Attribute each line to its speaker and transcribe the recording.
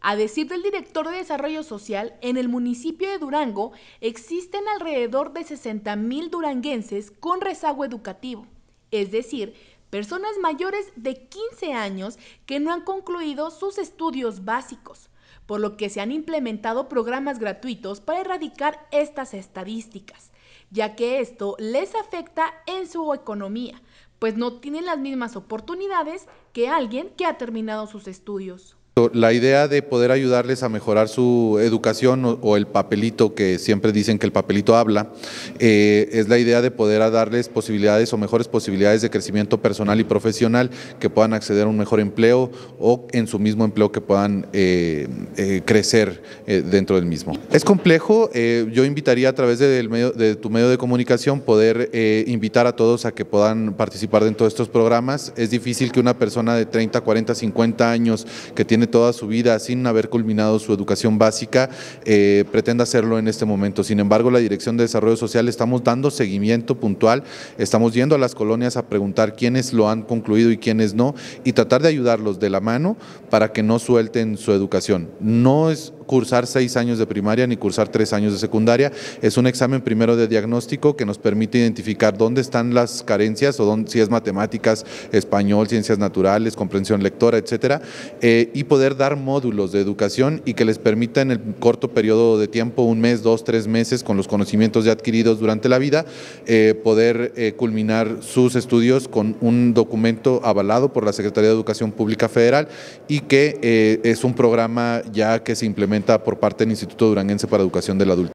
Speaker 1: A decir del director de Desarrollo Social, en el municipio de Durango existen alrededor de 60.000 duranguenses con rezago educativo, es decir, personas mayores de 15 años que no han concluido sus estudios básicos, por lo que se han implementado programas gratuitos para erradicar estas estadísticas, ya que esto les afecta en su economía, pues no tienen las mismas oportunidades que alguien que ha terminado sus estudios.
Speaker 2: La idea de poder ayudarles a mejorar su educación o, el papelito, que siempre dicen que el papelito habla, eh, es la idea de poder darles posibilidades o mejores posibilidades de crecimiento personal y profesional, que puedan acceder a un mejor empleo o en su mismo empleo que puedan eh, eh, crecer dentro del mismo. Es complejo, yo invitaría a través del medio, de tu medio de comunicación poder invitar a todos a que puedan participar dentro de estos programas. Es difícil que una persona de 30, 40, 50 años que tiene toda su vida sin haber culminado su educación básica eh, pretenda hacerlo en este momento. Sin embargo, la Dirección de Desarrollo Social estamos dando seguimiento puntual, estamos yendo a las colonias a preguntar quiénes lo han concluido y quiénes no y tratar de ayudarlos de la mano para que no suelten su educación. No es cursar seis años de primaria ni cursar tres años de secundaria. Es un examen primero de diagnóstico que nos permite identificar dónde están las carencias o dónde, si es matemáticas, español, ciencias naturales, comprensión lectora, etcétera, eh, y poder dar módulos de educación y que les permita en el corto periodo de tiempo, un mes, dos, tres meses, con los conocimientos ya adquiridos durante la vida, eh, poder eh, culminar sus estudios con un documento avalado por la Secretaría de Educación Pública Federal y que es un programa ya que se implementa por parte del Instituto Duranguense para Educación del Adulto.